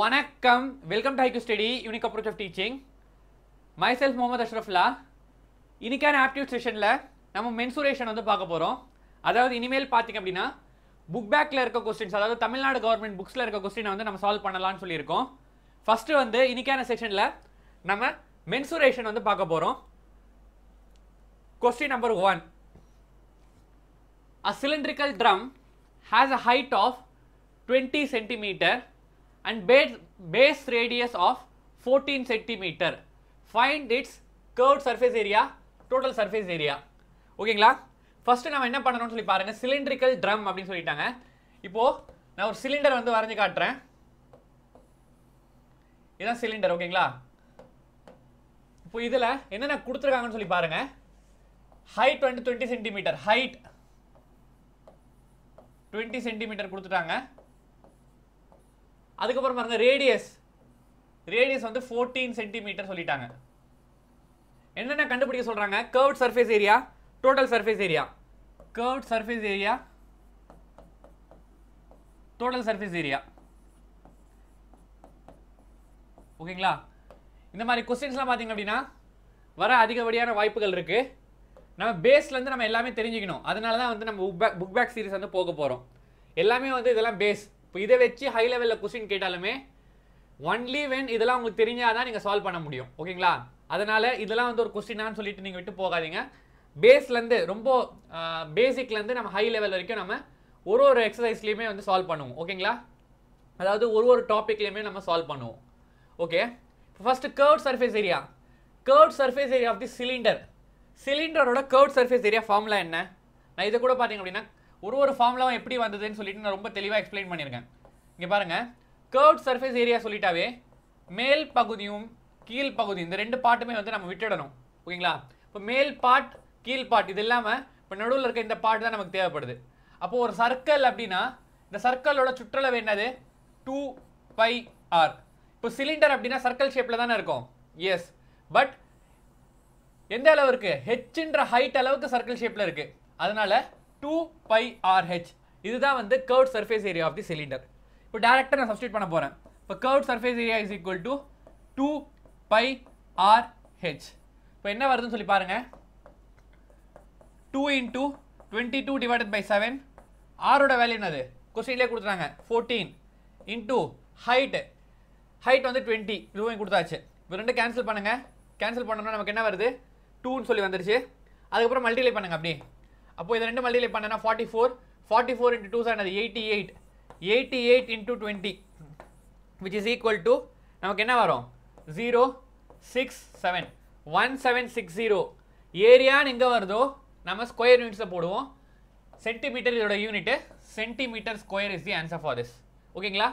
வணக்கம் welcome to haiku study unique approach of teaching myself Mohammed அஷ்ரஃப்லா இன்றைக்கான aptitude செஷனில் நம்ம மென்சுரேஷன் வந்து பார்க்க போகிறோம் அதாவது இனிமேல் பார்த்திங்க அப்படின்னா புக் பேக்கில் இருக்க கொஸ்டின்ஸ் அதாவது தமிழ்நாடு கவர்மெண்ட் புக்ஸில் இருக்க கொஸ்டினை வந்து நம்ம சால்வ் பண்ணலாம்னு சொல்லியிருக்கோம் ஃபஸ்ட்டு வந்து இன்றைக்கான செஷனில் நம்ம மென்சுரேஷன் வந்து பார்க்க போகிறோம் question number one a cylindrical drum has a height of twenty centimetre and base, base radius of 14 centimeter. Find its curved surface area, total surface area. ஓகேங்களா ஃபஸ்ட்டு நம்ம என்ன பண்ணணும்னு சொல்லி பாருங்கள் சிலிண்ட்ரிக்கல் ட்ரம் அப்படின்னு சொல்லிட்டாங்க இப்போது நான் ஒரு சிலிண்டர் வந்து வரைஞ்சி காட்டுறேன் இதுதான் சிலிண்டர் ஓகேங்களா இப்போ இதில் என்னென்ன கொடுத்துருக்காங்கன்னு சொல்லி பாருங்கள் ஹைட் வந்து twenty centimetre height twenty centimetre கொடுத்துட்டாங்க அதுக்கப்புறம் பாருங்க ரேடியஸ் ரேடியஸ் வந்து ஃபோர்டீன் சென்டிமீட்டர் சொல்லிட்டாங்க என்னென்ன கண்டுபிடிக்க சொல்கிறாங்க curve surface area total surface area curve surface area total surface area ஓகேங்களா இந்த மாதிரி கொஸ்டின்ஸ்லாம் பார்த்தீங்க அப்படின்னா வர அதிகப்படியான வாய்ப்புகள் இருக்குது நம்ம பேஸ்லேருந்து நம்ம எல்லாமே தெரிஞ்சுக்கணும் அதனால தான் வந்து நம்ம book back book back series வந்து போக போகிறோம் எல்லாமே வந்து இதெல்லாம் பேஸ் இப்போ இதை வச்சு ஹை லெவலில் கொஸ்டின் கேட்டாலுமே ஒன்லி வென் இதெல்லாம் உங்களுக்கு தெரிஞ்சால் தான் நீங்கள் சால்வ் பண்ண முடியும் ஓகேங்களா அதனால் இதெல்லாம் வந்து ஒரு கொஸ்டினான்னு சொல்லிட்டு நீங்கள் விட்டு போகாதீங்க பேஸ்லேருந்து ரொம்ப பேசிக்லேருந்து நம்ம ஹை லெவல் வரைக்கும் நம்ம ஒரு ஒரு எக்ஸசைஸ்லேயுமே வந்து சால்வ் பண்ணுவோம் ஓகேங்களா அதாவது ஒரு ஒரு டாப்பிக்லேயுமே நம்ம சால்வ் பண்ணுவோம் okay first curved surface area curved surface area of the cylinder சிலிண்டரோட கேர்ட் சர்ஃபேஸ் ஏரியா ஃபார்முலா என்ன நான் இதை கூட பார்த்தீங்க அப்படின்னா ஒரு ஒரு ஃபார்ம்லாம் எப்படி வந்ததுன்னு சொல்லிட்டு நான் ரொம்ப தெளிவாக எக்ஸ்பிளைன் பண்ணியிருக்கேன் இங்கே பாருங்கள் கேர்வ் சர்ஃபேஸ் ஏரியா சொல்லிட்டாவே மேல் பகுதியும் கீழ் பகுதி இந்த ரெண்டு பாட்டுமே வந்து நம்ம விட்டுடணும் ஓகேங்களா இப்போ மேல் பாட் கீழ் பாட் இது இல்லாமல் இப்போ நடுவில் இருக்க இந்த பாட்டு தான் நமக்கு தேவைப்படுது அப்போது ஒரு சர்க்கிள் அப்படின்னா இந்த சர்க்கிளோட சுற்றளவு என்னது டூ பை ஆர் இப்போ சிலிண்டர் அப்படின்னா சர்க்கிள் ஷேப்பில் தானே இருக்கும் எஸ் பட் எந்த அளவு இருக்குது ஹெச்ன்ற ஹைட் அளவுக்கு சர்க்கிள் ஷேப்பில் இருக்குது அதனால் டூ பை ஆர்ஹெச் இதுதான் வந்து curve surface area of the cylinder இப்போ டேரெக்டாக நான் சப்ஸ்டியூட் பண்ண போகிறேன் இப்போ curved surface area is equal to two pi R H இப்போ என்ன வருதுன்னு சொல்லி பாருங்கள் two into twenty two divided by seven ஆரோட வேல்யூ என்னது கொஸ்டின்லேயே கொடுத்துட்டாங்க ஃபோர்டீன் இன்டூ ஹைட்டு ஹைட் வந்து டுவெண்ட்டி இதுவும் கொடுத்தாச்சு இப்போ ரெண்டு கேன்சல் பண்ணுங்கள் கேன்சல் பண்ணோம்னா நமக்கு என்ன வருது டூன்னு சொல்லி வந்துருச்சு அதுக்கப்புறம் மல்டிப்ளை பண்ணுங்கள் அப்படி அப்போ இது ரெண்டு மல்டிப்ளை பண்ணனா forty four forty four into two சார் அது eighty eight eighty eight into twenty which is equal to நமக்கு என்ன வரும் zero six seven one seven six zero ஏரியான்னு எங்கே வருதோ நம்ம ஸ்கொயர் யூனிட்ஸை போடுவோம் சென்டிமீட்டர் இதோட unit centimetre square is the answer for this ஓகேங்களா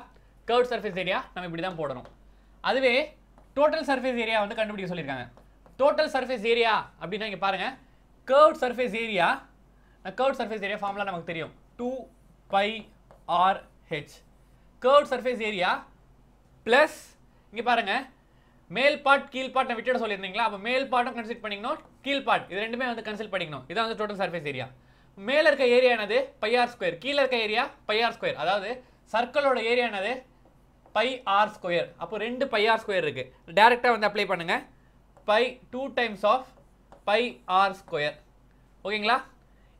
கர்வ் சர்ஃபேஸ் ஏரியா நம்ம இப்படி தான் போடணும் அதுவே டோட்டல் சர்ஃபேஸ் ஏரியா வந்து கண்டுபிடிக்க சொல்லியிருக்காங்க டோட்டல் சர்ஃபேஸ் ஏரியா அப்படின்னா இங்கே பாருங்கள் curve surface area curve surface area formula நமக்கு தெரியும் two pi R H curve surface area plus இங்கே பாருங்கள் மேல் பார்ட் கீழ் பார்ட் நான் விட்டுட சொல்லியிருந்தீங்களா அப்போ மேல் பார்ட்டும் கன்சிடர் பண்ணிக்கணும் கீழ் பார்ட் இது ரெண்டுமே வந்து கன்சல்ட் பண்ணிக்கணும் இதான் வந்து டோட்டல் சர்ஃபேஸ் ஏரியா மேலே இருக்க ஏரியா என்னது பையார் ஸ்கொயர் கீழே இருக்க ஏரியா பையார் ஸ்கொயர் அதாவது சர்க்கிளோட ஏரியா என்னது பை ஆர் ஸ்கொயர் அப்போ ரெண்டு பையார் ஸ்கொயர் இருக்குது டேரெக்டாக வந்து அப்ளை பண்ணுங்கள் pi two times of pi R square ஓகேங்களா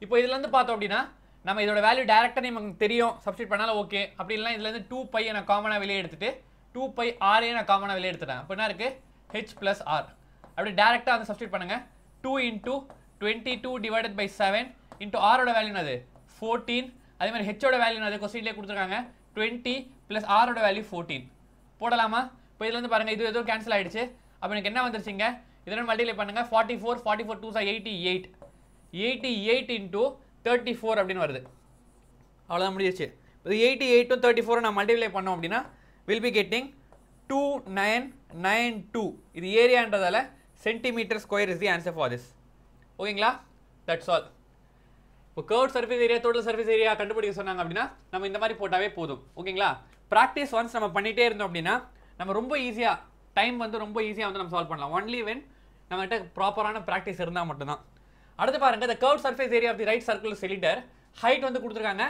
இப்போ இதுலேருந்து பார்த்தோம் அப்படின்னா நம்ம இதோட வேல்யூ டேரெக்டாக நமக்கு தெரியும் சப்ஸ்டிட் பண்ணாலும் ஓகே அப்படி இல்லைனா இதுலேருந்து டூ பை நான் காமனாக வெளியே எடுத்துட்டு டூ பை ஆரே நான் காமனாக வெளியே எடுத்துட்டேன் அப்போ என்ன இருக்குது ஹெச் ப்ளஸ் ஆர் அப்படி டேரெக்டாக வந்து சப்ஸ்டிட் பண்ணுங்கள் two into twenty two divided by seven into ஆரோட வேல்யூ என்னது ஃபோர்டீன் அதே மாதிரி ஹெச்சோட வேல்யூ என்னது கொஸ்டின்லேயே கொடுத்துருக்காங்க டுவெண்ட்டி ப்ளஸ் ஆரோட வேல்யூ ஃபோர்டீன் போடலாமா இப்போ இதுலேருந்து பாருங்கள் இது எதுவும் கேன்சல் ஆகிடுச்சு அப்போ எனக்கு என்ன வந்துருச்சுங்க இதெல்லாம் மல்டிப்ளை பண்ணுங்கள் forty four forty four two சார் eighty eight eighty eight into thirty four அப்படின்னு வருது அவ்வளோதான் முடிஞ்சிச்சு இப்போ எயிட்டி எயிட்டும் தேர்ட்டி ஃபோரை நான் மல்டிப்ளை பண்ணோம் அப்படின்னா will be getting two nine nine two இது ஏரியான்றதால centimetre square is the answer for this ஓகேங்களா தட்ஸ் ஆல் இப்போ curved surface area total surface area கண்டுபிடிக்க சொன்னாங்க அப்படின்னா நம்ம இந்த மாதிரி போட்டாவே போதும் ஓகேங்களா ப்ராக்டிஸ் ஒன்ஸ் நம்ம பண்ணிகிட்டே இருந்தோம் அப்படின்னா நம்ம ரொம்ப ஈஸியாக டைம் வந்து ரொம்ப ஈஸியாக வந்து நம்ம சால்வ் பண்ணலாம் ஒன்லி வென் நம்மகிட்ட ப்ராப்பரான ப்ராக்டிஸ் இருந்தால் மட்டும்தான் அடுத்து பாருங்க இந்த curve surface area of the right circle cylinder height வந்து கொடுத்துருக்காங்க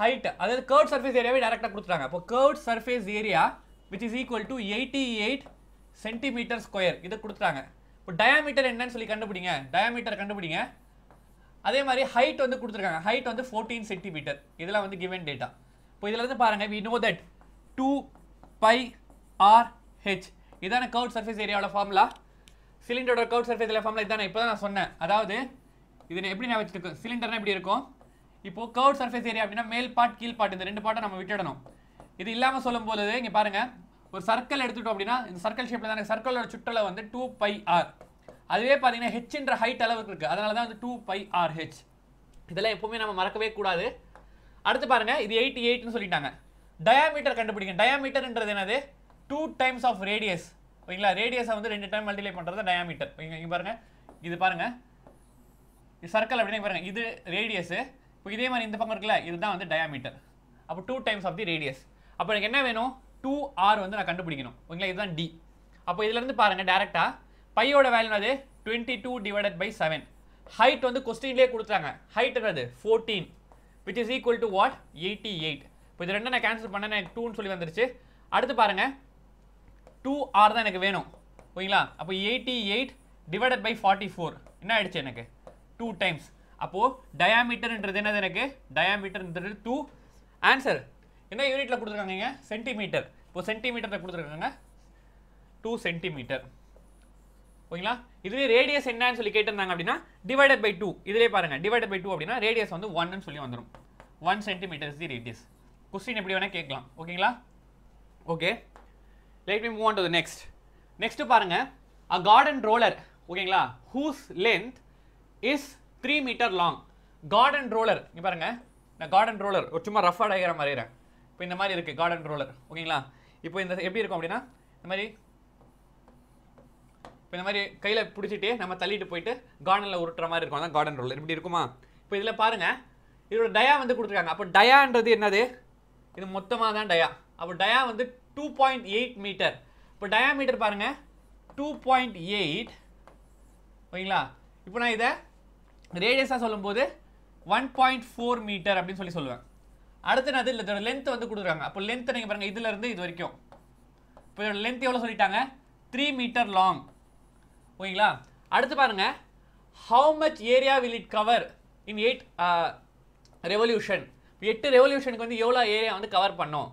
ஹைட் அதாவது கர்வ் சர்ஃபேஸ் ஏரியாவே டேரெக்டாக கொடுத்துட்டாங்க இப்போ curve surface area which is equal to eighty eight centimetre square இதை கொடுத்துருக்காங்க இப்போ டயாமீட்டர் என்னன்னு சொல்லி கண்டுபிடிங்க டயாமீட்டர் கண்டுபிடிங்க அதே மாதிரி ஹைட் வந்து கொடுத்துருக்காங்க ஹைட் வந்து ஃபோர்டீன் சென்டிமீட்டர் இதெல்லாம் வந்து கிவன் டேட்டா இப்போ இதில் இருந்து பாருங்க we know that two pi R H இதான கவுட் சர்ஃபேஸ் ஏரியாவோட ஃபார்முலா சிலிண்டரோட கவுட் சர்ஃபேஸ் ஃபார்முலா இதானே இப்போ தான் நான் சொன்னேன் அதாவது இது எப்படி நான் வச்சுருக்கோம் சிலிண்டர்னா எப்படி இருக்கும் இப்போது கவுட் சர்ஃபேஸ் ஏரியா அப்படின்னா மேல் பார்ட் கீழ் பார்ட் இந்த ரெண்டு பாட்டை நம்ம விட்டுடணும் இது இல்லாமல் சொல்லும்போது இங்கே பாருங்கள் ஒரு சர்க்கிள் எடுத்துட்டோம் அப்படின்னா இந்த சர்க்கிள் ஷேப்பில் தானே சர்க்கிளோட சுற்றளவு வந்து டூ பை ஆர் அதுவே பார்த்தீங்கன்னா ஹெச்ன்ற ஹைட் அளவுக்கு இருக்குது அதனால தான் வந்து டூ பை ஆர் ஹெச் இதெல்லாம் எப்போவுமே நம்ம மறக்கவே கூடாது அடுத்து பாருங்கள் இது எயிட்டி எயிட்னு சொல்லிட்டாங்க டயாமீட்டர் கண்டுபிடிங்க டயாமீட்டர்ன்றது என்னது டூ டைம்ஸ் ஆஃப் ரேடியஸ் ஓகேங்களா ரேடியஸை வந்து ரெண்டு டைம் மல்டிப்ளை பண்ணுறது டயாமீட்டர் ஓகேங்க இங்கே பாருங்கள் இது பாருங்கள் இது சர்க்கிள் அப்படின்னு பாருங்கள் இது ரேடியஸு இப்போ இதே மாதிரி இந்த பக்கம் இருக்குல்ல இதுதான் வந்து டயாமீட்டர் அப்போ two times of the radius அப்போ எனக்கு என்ன வேணும் டூ ஆர் வந்து நான் கண்டுபிடிக்கணும் ஓகேங்களா இதுதான் டி அப்போ இதுலேருந்து பாருங்கள் டேரெக்டாக பையோட வேல்யூ அது twenty two divided by seven height வந்து கொஸ்டின்லேயே கொடுத்தாங்க என்னது fourteen which is equal to what eighty eight இப்போ இது ரெண்டு நான் கேன்சல் பண்ணேன் எனக்கு டூன்னு சொல்லி வந்துருச்சு அடுத்து பாருங்கள் டூ ஆர் தான் எனக்கு வேணும் ஓகேங்களா அப்போ eighty eight divided by forty four என்ன ஆயிடுச்சு எனக்கு டூ டைம்ஸ் அப்போது டயாமீட்டர்ன்றது என்னது எனக்கு டயாமீட்டர்ன்றது டூ ஆன்சர் என்ன யூனிட்டில் கொடுத்துருக்காங்க சென்டிமீட்டர் இப்போ சென்டிமீட்டரில் கொடுத்துருக்காங்க டூ சென்டிமீட்டர் ஓகேங்களா இதுவே ரேடியஸ் என்னன்னு சொல்லி கேட்டிருந்தாங்க அப்படின்னா டிவைடட் பை டூ இதிலே பாருங்கள் டிவைடட் பை டூ அப்படின்னா ரேடியஸ் வந்து ஒன்னு சொல்லி வந்துடும் one centimetres the radius question எப்படி வேணால் கேட்கலாம் ஓகேங்களா okay let me move on to next next பாருங்கள் அ கார்டன் ரோலர் ஓகேங்களா whose length is three metre long garden roller இங்கே பாருங்கள் நான் கார்டன் ரோலர் ஒரு சும்மா ரஃபாக டயக்ராம் வரைகிறேன் இப்போ இந்த மாதிரி இருக்குது கார்டன் ரோலர் ஓகேங்களா இப்போ இந்த எப்படி இருக்கும் அப்படின்னா இந்த மாதிரி இப்போ இந்த மாதிரி கையில் பிடிச்சிட்டு நம்ம தள்ளிட்டு போயிட்டு கார்டனில் உருட்டுற மாதிரி இருக்கும் அதான் கார்டன் ரோலர் இப்படி இருக்குமா இப்போ இதில் பாருங்கள் இதோட டயா வந்து கொடுத்துருக்காங்க அப்போ டயான்றது என்னது இது மொத்தமாக தான் டயா அப்போ டயா வந்து டூ பாயிண்ட் எயிட் மீட்டர் இப்போ டயாமீட்டர் பாருங்கள் டூ பாயிண்ட் எயிட் ஓகேங்களா இப்போ நான் இதை ரேடியஸாக சொல்லும்போது ஒன் பாயிண்ட் ஃபோர் மீட்டர் அப்படின்னு சொல்லி சொல்லுவேன் அடுத்து நான் இதில் இதோட லென்த்து வந்து கொடுக்குறாங்க அப்போ லென்த் நீங்கள் பாருங்கள் இதுலேருந்து இது வரைக்கும் இப்போ இதோட லென்த் எவ்வளோ சொல்லிட்டாங்க த்ரீ மீட்டர் லாங் ஓகேங்களா அடுத்து பாருங்கள் how much area will it cover in eight revolution எட்டு ரெவல்யூஷனுக்கு வந்து எவ்வளோ ஏரியா வந்து கவர் பண்ணோம்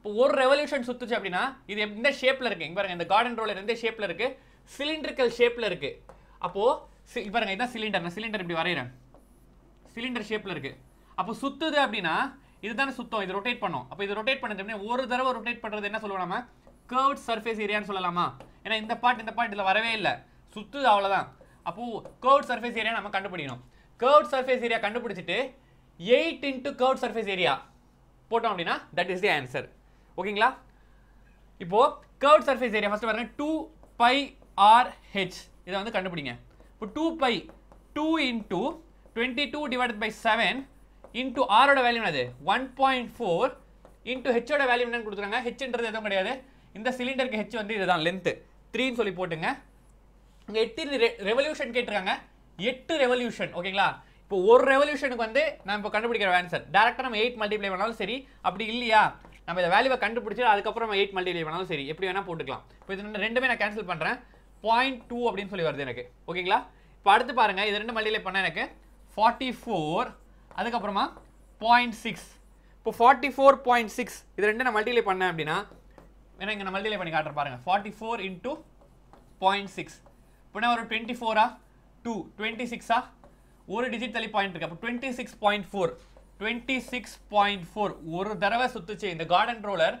இப்போ ஒரு ரெவல்யூஷன் சுற்றுச்சு அப்படின்னா இது எந்த ஷேப்பில் இருக்குது இங்க பாருங்க இந்த கார்டன் ரோலர் எந்த ஷேப்பில் இருக்குது சிலிண்டர்கள் ஷேப்பில் இருக்குது அப்போது பாருங்க இதுதான் சிலிண்டர் நான் சிலிண்டர் இப்படி வரைகிறேன் சிலிண்டர் ஷேப்பில் இருக்குது அப்போ சுற்றுது அப்படின்னா இதுதான் சுத்தம் இது ரொட்டேட் பண்ணோம் அப்போ இது ரொட்டேட் பண்ணது அப்படின்னா ஒரு தடவை ரொட்டேட் பண்ணுறது என்ன சொல்லுவோம் நம்ம சர்ஃபேஸ் ஏரியான்னு சொல்லலாமா ஏன்னா இந்த பாட் இந்த பாட் இதில் வரவே இல்லை சுற்றுது அவ்வளோதான் அப்போது கேர்வ் சர்ஃபேஸ் ஏரியா நம்ம கண்டுபிடிக்கணும் கேர்வ் சர்ஃபேஸ் ஏரியா கண்டுபிடிச்சிட்டு eight into curve surface area போட்டோம் அப்படின்னா தட் இஸ் தி ஆன்சர் ஓகேங்களா இப்போது கேர்வ் சர்ஃபேஸ் ஏரியா ஃபஸ்ட்டு பாருங்கள் டூ பை ஆர் ஹெச் இதை வந்து கண்டுபிடிங்க இப்போ two pi two into twenty two divide by seven into ஆரோட வேல்யூ என்னது ஒன் பாயிண்ட் ஃபோர் இன்டூ ஹெச்சோட வேல்யூ என்னன்னு கொடுத்துருக்காங்க ஹெச்ன்றது எதுவும் கிடையாது இந்த சிலிண்டருக்கு ஹெச் வந்து இதுதான் லென்த்து த்ரீன்னு சொல்லி போட்டுங்க இங்கே எட்டு ரெவல்யூஷன் கேட்டிருக்காங்க எட்டு ரெவல்யூஷன் ஓகேங்களா இப்போ ஒரு ரெவல்யூஷனுக்கு வந்து நான் இப்போ கண்டுபிடிக்கிற ஆன்சர் டேரெக்டாக நம்ம எயிட் மல்டிப்ளை பண்ணாலும் சரி அப்படி இல்லையா நம்ம இந்த வேல்யூவை கண்டுபிடிச்சி அதுக்கப்புறம் நம்ம எயிட் மல்டிப்ளை பண்ணாலும் சரி எப்படி வேணால் போட்டுக்கலாம் இப்போ இது ரெண்டுமே நான் கேன்சல் பண்ணுறேன் பாயிண்ட் டூ அப்படின்னு சொல்லி வருது எனக்கு ஓகேங்களா இப்போ அடுத்து பாருங்கள் இது ரெண்டு மல்டிப்ளை பண்ணால் எனக்கு ஃபார்ட்டி ஃபோர் அதுக்கப்புறமா பாயிண்ட் சிக்ஸ் இப்போ ஃபார்ட்டி ஃபோர் பாயிண்ட் சிக்ஸ் இது ரெண்டு நான் மல்டிப்ளை பண்ணேன் அப்படின்னா வேணா இங்கே நான் மல்டிப்ளை பண்ணி காட்டுற பாருங்கள் forty four into point six இப்போனா ஒரு டுவெண்ட்டி ஃபோரா டூ டுவெண்ட்டி சிக்ஸா ஒரு டிஜிட் தள்ளி பாயிண்ட் இருக்குது அப்போ twenty six point four twenty six point four ஒரு தடவை சுற்றுச்சு இந்த கார்டன் ரோலர்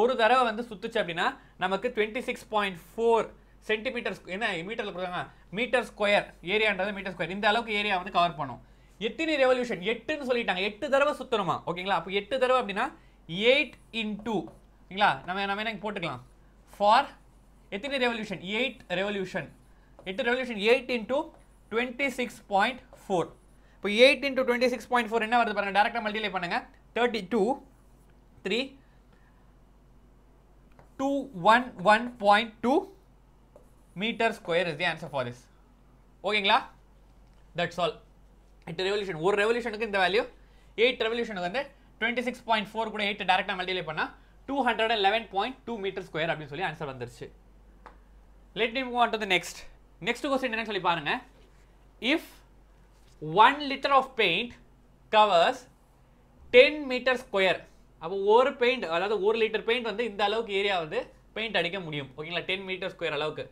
ஒரு தடவை வந்து சுற்றுச்சு அப்படின்னா நமக்கு twenty six point four centimetre என்ன மீட்டரில் கொடுத்தாங்க மீட்டர் ஸ்கொயர் ஏரியான்றது மீட்டர் ஸ்கொயர் இந்த அளவுக்கு ஏரியா வந்து கவர் பண்ணும் எத்தனை ரெவல்யூஷன் எட்டுன்னு சொல்லிட்டாங்க எட்டு தடவை சுற்றணுமா ஓகேங்களா அப்போ எட்டு தடவை அப்படின்னா எயிட் இன் டூ ஓகேங்களா நம்ம நம்ம என்ன போட்டுக்கலாம் ஃபார் எத்தனை ரெவல்யூஷன் எயிட் ரெவல்யூஷன் எட்டு revolution eight into twenty six point four இப்போ eight into twenty six point four என்ன வருது பாருங்கள் டேரெக்டாக மல்டிப்ளை பண்ணுங்கள் thirty two three two one one point two metre square is the answer for this ஓகேங்களா that's all எட்டு revolution ஒரு ரெவல்யூஷனுக்கு இந்த வேல்யூ எயிட் ரெவல்யூஷனுக்கு வந்து டுவெண்ட்டி சிக்ஸ் பாயிண்ட் ஃபோர் கூட எயிட் டேரெக்டாக மல்டிப்ளை பண்ணால் two hundred and eleven point two metre square அப்படின்னு சொல்லி ஆன்சர் வந்துருச்சு let me move to the next next question என்னன்னு சொல்லி பாருங்கள் if one litre of paint covers ten metre square அப்போ ஒரு பெயிண்ட் அதாவது ஒரு லிட்டர் பெயிண்ட் வந்து இந்த அளவுக்கு ஏரியா வந்து பெயிண்ட் அடிக்க முடியும் ஓகேங்களா டென் மீட்டர் ஸ்கொயர் அளவுக்கு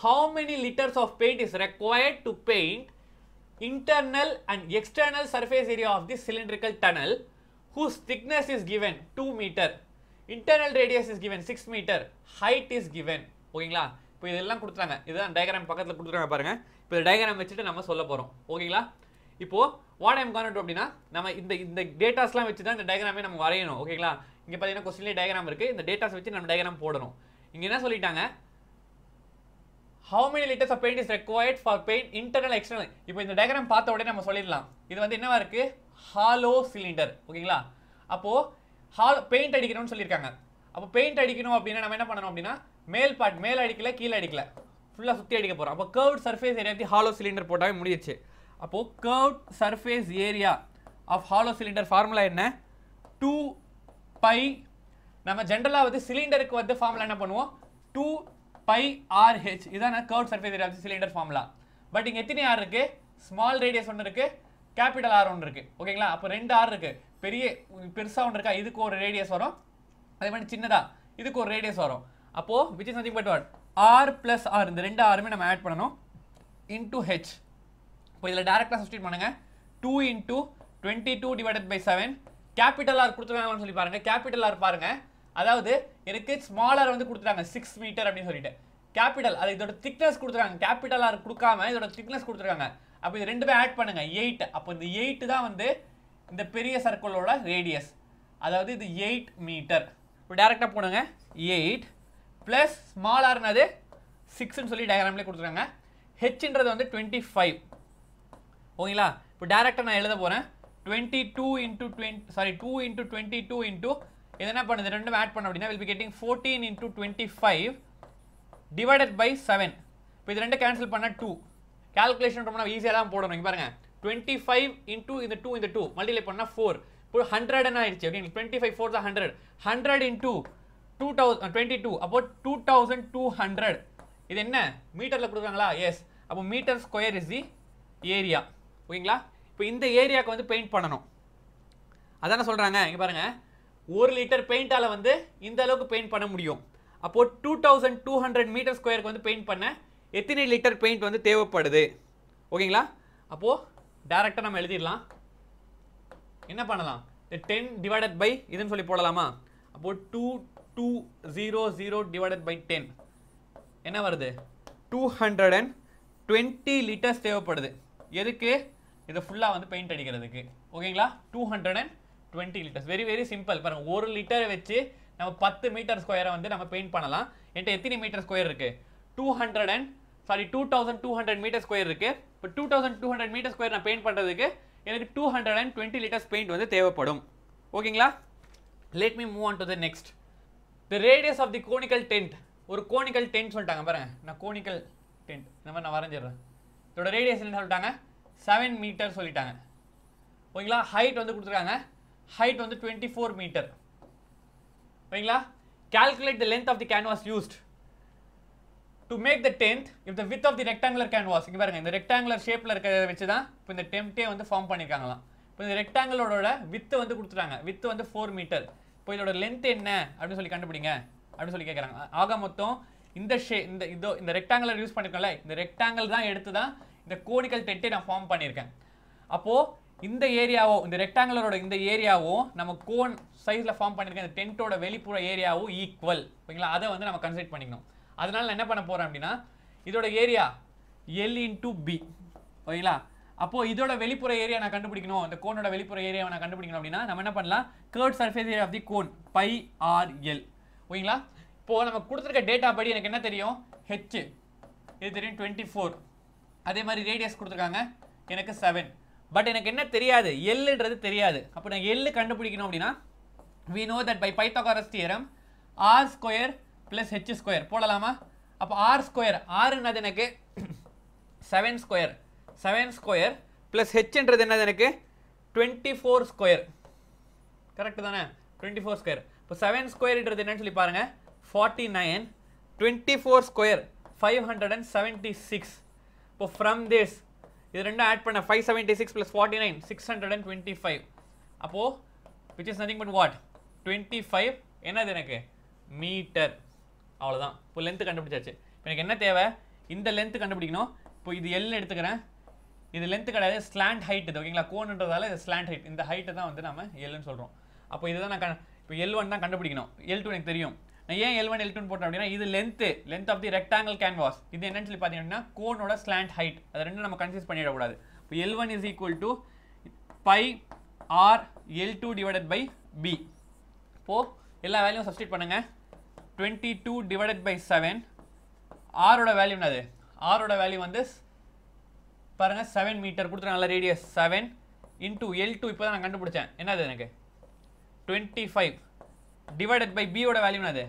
how many litres of paint is required to paint internal and external surface area of the cylindrical tunnel whose thickness is given two metre internal radius is given six metre height is given ஓகேங்களா இப்போ இதெல்லாம் கொடுத்துறாங்க இதுதான் diagram பக்கத்தில் கொடுத்துருக்காங்க பாருங்கள் இப்போ diagram வச்சுட்டு நம்ம சொல்ல போகிறோம் ஓகேங்களா இப்போது வாட் ஐம் கான் அப்படின்னா நம்ம இந்த இந்த டேட்டாஸ்லாம் வச்சு தான் இந்த டயக்ராமே நம்ம வரையணும் ஓகேங்களா இங்கே பார்த்தீங்கன்னா கொஸ்டின்லேயே டயக்ராம் இருக்குது இந்த டேட்டாஸ் வச்சு நம்ம டயக்ராம் போடணும் இங்கே என்ன சொல்லிட்டாங்க how many litres of paint is required for paint internal external இப்போ இந்த டயக்ராம் பார்த்த உடனே நம்ம சொல்லிடலாம் இது வந்து என்னவா இருக்குது ஹாலோ சிலிண்டர் ஓகேங்களா அப்போது ஹால் பெயிண்ட் அடிக்கணும்னு சொல்லியிருக்காங்க அப்போ பெயிண்ட் அடிக்கணும் அப்படின்னா நம்ம என்ன பண்ணணும் அப்படின்னா மேல் பார்ட் மேல் அடிக்கல கீழே அடிக்கல ஃபுல்லாக சுற்றி அடிக்க போகிறோம் அப்போ கேர்வ் சர்ஃபேஸ் ஏரியாவுக்கு ஹாலோ சிலிண்டர் போட்டாவே முடிஞ்சிச்சு அப்போது curve surface area of hollow cylinder formula என்ன டூ பை நம்ம ஜென்ரலாக வந்து சிலிண்டருக்கு வந்து ஃபார்முலா என்ன பண்ணுவோம் டூ பை ஆர்ஹெச் இதான curve surface area cylinder formula but இங்கே எத்தனை ஆர் இருக்குது ஸ்மால் ரேடியஸ் ஒன்று இருக்குது கேபிட்டல் ஆர் ஒன்று இருக்குது ஓகேங்களா அப்போ ரெண்டு ஆர் இருக்குது பெரிய பெருசாக ஒன்று இருக்கா இதுக்கு ஒரு ரேடியஸ் வரும் அதே மாதிரி சின்னதாக இதுக்கு ஒரு ரேடியஸ் வரும் அப்போது which is nothing but what R plus R இந்த ரெண்டு ஆருமே நம்ம ஆட் பண்ணணும் இன்டூ ஹெச் இப்போ இதில் டேரெக்டாக சப்ஸ்டியூட் பண்ணுங்கள் two into twenty two divided by seven capital R கொடுத்துருக்காங்கன்னு சொல்லி பாருங்கள் கேபிட்டல் ஆர் பாருங்கள் அதாவது எனக்கு ஸ்மால் ஆர் வந்து கொடுத்துருக்காங்க சிக்ஸ் மீட்டர் அப்படின்னு சொல்லிட்டு கேபிட்டல் அது இதோட திக்னஸ் கொடுத்துருக்காங்க கேபிட்டல் ஆர் கொடுக்காம இதோட திக்னஸ் கொடுத்துருக்காங்க அப்போ இது ரெண்டுமே ஆட் பண்ணுங்கள் எயிட் அப்போ இந்த எயிட்டு தான் வந்து இந்த பெரிய சர்க்கிளோட ரேடியஸ் அதாவது இது எயிட் மீட்டர் இப்போ டேரெக்டாக போனுங்க எயிட் ப்ளஸ் ஸ்மால் ஆர்னது சிக்ஸ்ன்னு சொல்லி டயக்ராம்லேயே கொடுத்துருக்காங்க ஹெச்ன்றது வந்து டுவெண்ட்டி ஃபைவ் ஓகேங்களா இப்போ டேரெக்டாக நான் எழுத போகிறேன் twenty two into twenty sorry two into twenty two into இது என்ன பண்ணுது ரெண்டும் ஆட் பண்ண அப்படின்னா will be getting fourteen into twenty five divided by seven இப்போ இது ரெண்டு கேன்சல் பண்ணால் டூ கேல்குலேஷன் ரொம்ப ஈஸியாக தான் போடணும் இங்கே பாருங்கள் டுவெண்ட்டி ஃபைவ் இன்ட்டு இந்த டூ இந்த டூ மல்டிப்ளை பண்ணால் ஃபோர் இப்போ ஹண்ட்ரட்னு ஆயிடுச்சு அப்படின்னு டுவெண்ட்டி ஃபைவ் ஃபோர் தான் hundred hundred into two thousand twenty two அப்போ டூ தௌசண்ட் டூ ஹண்ட்ரட் இது என்ன மீட்டரில் கொடுக்குறாங்களா எஸ் அப்போ metre square is the area ஓகேங்களா இப்போ இந்த ஏரியாவுக்கு வந்து பெயிண்ட் பண்ணணும் அதான சொல்கிறாங்க இங்கே பாருங்கள் ஒரு லிட்டர் பெயிண்டால் வந்து இந்த அளவுக்கு பெயிண்ட் பண்ண முடியும் அப்போது two thousand two hundred metre ஸ்கொயருக்கு வந்து பெயிண்ட் பண்ண எத்தனை லிட்டர் பெயிண்ட் வந்து தேவைப்படுது ஓகேங்களா அப்போது டேரெக்டாக நம்ம எழுதிடலாம் என்ன பண்ணலாம் டென் டிவைடட் பை இதுன்னு சொல்லி போடலாமா அப்போது two two zero zero divided by ten என்ன வருது two hundred and twenty litres தேவைப்படுது எதுக்கு இதை ஃபுல்லாக வந்து பெயிண்ட் அடிக்கிறதுக்கு ஓகேங்களா two hundred and twenty litres very very simple பாருங்கள் ஒரு லிட்டரை வச்சு நம்ம பத்து மீட்டர் ஸ்கொயரை வந்து நம்ம பெயிண்ட் பண்ணலாம் என்கிட்ட எத்தனை மீட்டர் ஸ்கொயர் இருக்குது two hundred and sorry two thousand two hundred metre square இருக்குது இப்போ two thousand two hundred metre square நான் பெயிண்ட் பண்ணுறதுக்கு எனக்கு two hundred and twenty litres paint வந்து தேவைப்படும் ஓகேங்களா let me move on to the next the radius of the conical tent ஒரு conical tent சொல்லிட்டாங்க பாருங்க நான் கோனிக்கல் டென்ட் இந்த மாதிரி நான் வரைஞ்சிடுறேன் இதோட ரேடியஸ் என்ன சொல்லிட்டாங்க செவன் மீட்டர் சொல்லிட்டாங்க ஓகேங்களா ஹைட் வந்து கொடுத்துருக்காங்க ஹைட் வந்து டுவெண்ட்டி ஃபோர் மீட்டர் ஓகேங்களா calculate the length of the canvas used to make the tent if the width of the rectangular canvas இங்கே பாருங்க இந்த ரெக்டாங்குலர் ஷேப்பில் இருக்கிறத வச்சு தான் இப்போ இந்த டெம்ட்டே வந்து ஃபார்ம் பண்ணியிருக்காங்களாம் இப்போ இந்த ரெக்டாங்கிளோட வித்து வந்து கொடுத்துட்டாங்க வித்து வந்து ஃபோர் மீட்டர் இப்போ இதோட லென்த் என்ன அப்படின்னு சொல்லி கண்டுபிடிங்க அப்படின்னு சொல்லி கேட்குறாங்க ஆக மொத்தம் இந்த ஷே இந்த இதோ இந்த ரெக்டாங்கிளர் யூஸ் பண்ணியிருக்கோம்ல இந்த ரெக்டாங்கிள் தான் எடுத்து தான் இந்த கோடிக்கல் டெட்டை நான் ஃபார்ம் பண்ணியிருக்கேன் அப்போது இந்த ஏரியாவோ இந்த ரெக்டாங்குலரோட இந்த ஏரியாவோ நம்ம கோன் சைஸில் ஃபார்ம் பண்ணியிருக்கேன் இந்த டென்ட்டோட வெளிப்புற ஏரியாவோ ஈக்குவல் ஓகேங்களா அதை வந்து நம்ம கன்சிடர் பண்ணிக்கணும் அதனால் நான் என்ன பண்ண போகிறேன் அப்படின்னா இதோட ஏரியா எல் இன்டூ பி ஓகேங்களா அப்போ இதோட வெளிப்புற ஏரியா நான் கண்டுபிடிக்கணும் இந்த கோனோட வெளிப்புற ஏரியாவை நான் கண்டுபிடிக்கணும் அப்படின்னா நம்ம என்ன பண்ணலாம் curved surface area of the cone pi R L ஓகேங்களா இப்போது நம்ம கொடுத்துருக்க டேட்டா படி எனக்கு என்ன தெரியும் ஹெச் இது தெரியும் டுவெண்ட்டி ஃபோர் அதே மாதிரி ரேடியஸ் கொடுத்துருக்காங்க எனக்கு செவன் பட் எனக்கு என்ன தெரியாது எல்லுன்றது தெரியாது அப்போ நான் எல்லு கண்டுபிடிக்கணும் அப்படின்னா we know that by Pythagoras theorem R square plus H square போடலாமா அப்போ ஆர் ஸ்கொயர் ஆறுன்னது எனக்கு seven square seven square plus ஹெச்ன்றது என்னது எனக்கு டுவெண்ட்டி ஃபோர் ஸ்கொயர் கரெக்டு தானே டுவெண்ட்டி ஃபோர் ஸ்கொயர் இப்போ செவன் ஸ்கொயர்ன்றது என்னன்னு சொல்லி பாருங்கள் forty nine twenty four square five hundred and seventy six இப்போ ஃப்ரம் திஸ் இது ரெண்டும் ஆட் பண்ண five seventy six plus forty nine six hundred and twenty five அப்போது which is nothing but what twenty five என்னது எனக்கு metre அவ்வளோதான் இப்போ length கண்டுபிடிச்சாச்சு இப்போ எனக்கு என்ன தேவை இந்த லென்த்து கண்டுபிடிக்கணும் இப்போ இது எல்னு எடுத்துக்கிறேன் இது லென்த் கிடையாது ஸ்லாண்ட் ஹைட் இது ஓகேங்களா கோன்றதால இது ஸ்லாண்ட் ஹைட் இந்த ஹைட்டை தான் வந்து நம்ம எல்னு சொல்கிறோம் அப்போ இதுதான் நான் க இப்போ எல் ஒன் தான் கண்டுபிடிக்கணும் எல் டூ எனக்கு தெரியும் நான் ஏன் எல் ஒன் எல் டூன் போட்டேன் அப்படின்னா இது length length of the rectangle canvas இது என்னன்னு சொல்லி பார்த்தீங்கன்னா கோனோட ஸ்லாண்ட் ஹைட் அதை ரெண்டும் நம்ம கன்சியூஸ் பண்ணிடக்கூடாது இப்போ L one is equal to pi R L two divided by B இப்போது எல்லா வேல்யூம் சப்ஸ்டிட் பண்ணுங்கள் twenty two divided by seven ஆரோட வேல்யூ என்னது ஆரோட வேல்யூ வந்து பாருங்கள் செவன் மீட்டர் நல்ல radius seven into L two இப்போ தான் நான் கண்டுபிடிச்சேன் என்னது எனக்கு டுவெண்ட்டி ஃபைவ் டிவைடட் பை பியோட வேல்யூ அது